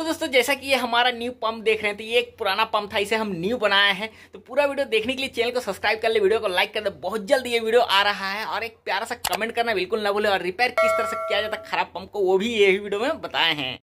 तो दोस्तों जैसा कि ये हमारा न्यू पंप देख रहे हैं तो ये एक पुराना पंप था इसे हम न्यू बनाया है तो पूरा वीडियो देखने के लिए चैनल को सब्सक्राइब कर ले वीडियो को लाइक कर दे बहुत जल्द ये वीडियो आ रहा है और एक प्यारा सा कमेंट करना बिल्कुल ना भूले और रिपेयर किस तरह से किया जाता है खराब पंप को वो भी यही वीडियो में बताए हैं